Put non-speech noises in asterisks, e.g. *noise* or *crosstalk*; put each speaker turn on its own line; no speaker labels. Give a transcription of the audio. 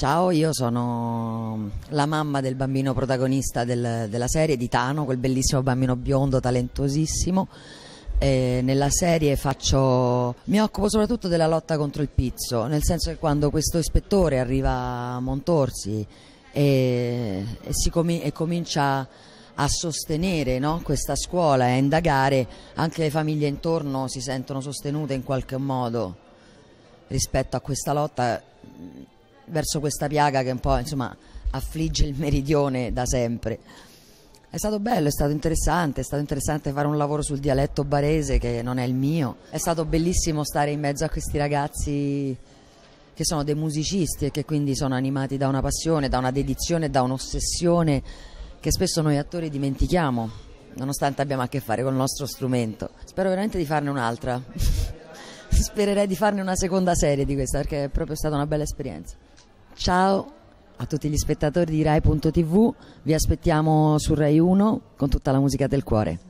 Ciao, io sono la mamma del bambino protagonista del, della serie di Tano, quel bellissimo bambino biondo, talentosissimo. E nella serie faccio, mi occupo soprattutto della lotta contro il pizzo, nel senso che quando questo ispettore arriva a Montorsi e, e, comi e comincia a sostenere no, questa scuola e a indagare, anche le famiglie intorno si sentono sostenute in qualche modo rispetto a questa lotta verso questa piaga che un po' insomma, affligge il meridione da sempre. È stato bello, è stato interessante, è stato interessante fare un lavoro sul dialetto barese che non è il mio. È stato bellissimo stare in mezzo a questi ragazzi che sono dei musicisti e che quindi sono animati da una passione, da una dedizione, da un'ossessione che spesso noi attori dimentichiamo, nonostante abbiamo a che fare con il nostro strumento. Spero veramente di farne un'altra. *laughs* Spererei di farne una seconda serie di questa perché è proprio stata una bella esperienza. Ciao a tutti gli spettatori di Rai.tv, vi aspettiamo su Rai 1 con tutta la musica del cuore.